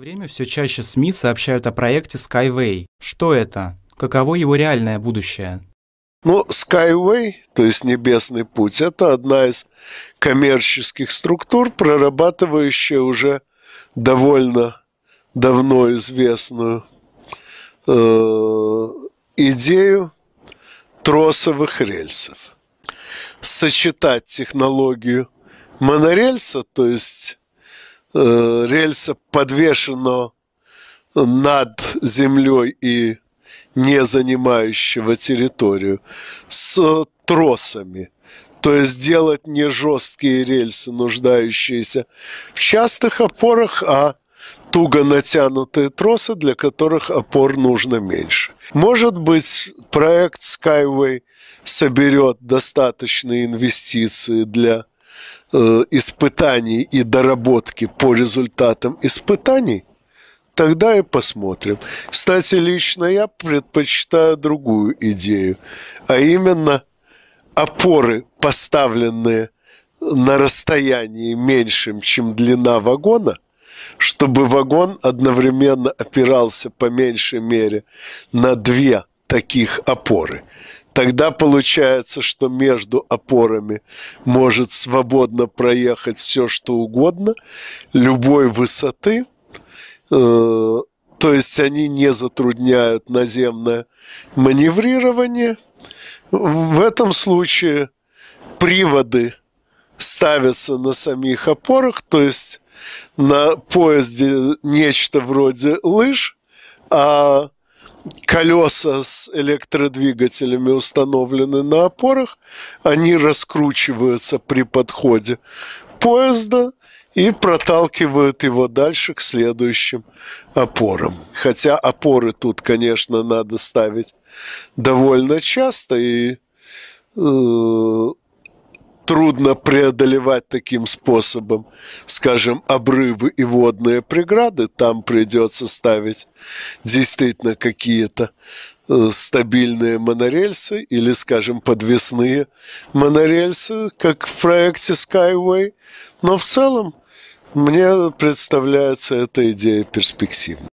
время все чаще СМИ сообщают о проекте Skyway. Что это? Каково его реальное будущее? Ну, Skyway, то есть Небесный путь, это одна из коммерческих структур, прорабатывающая уже довольно давно известную э, идею тросовых рельсов. Сочетать технологию монорельса, то есть Э, рельса подвешено над землей и не занимающего территорию, с тросами. То есть делать не жесткие рельсы, нуждающиеся в частых опорах, а туго натянутые тросы, для которых опор нужно меньше. Может быть, проект Skyway соберет достаточные инвестиции для Э, испытаний и доработки по результатам испытаний, тогда и посмотрим. Кстати, лично я предпочитаю другую идею, а именно опоры, поставленные на расстоянии меньшем, чем длина вагона – чтобы вагон одновременно опирался по меньшей мере на две таких опоры. Тогда получается, что между опорами может свободно проехать все, что угодно, любой высоты. Э, то есть они не затрудняют наземное маневрирование. В этом случае приводы ставятся на самих опорах, то есть на поезде нечто вроде лыж, а колеса с электродвигателями установлены на опорах, они раскручиваются при подходе поезда и проталкивают его дальше к следующим опорам. Хотя опоры тут, конечно, надо ставить довольно часто, и э, трудно преодолевать таким способом, скажем, обрывы и водные преграды, там придется ставить действительно какие-то э, стабильные монорельсы или, скажем, подвесные монорельсы, как в проекте Skyway. Но в целом мне представляется эта идея перспективной.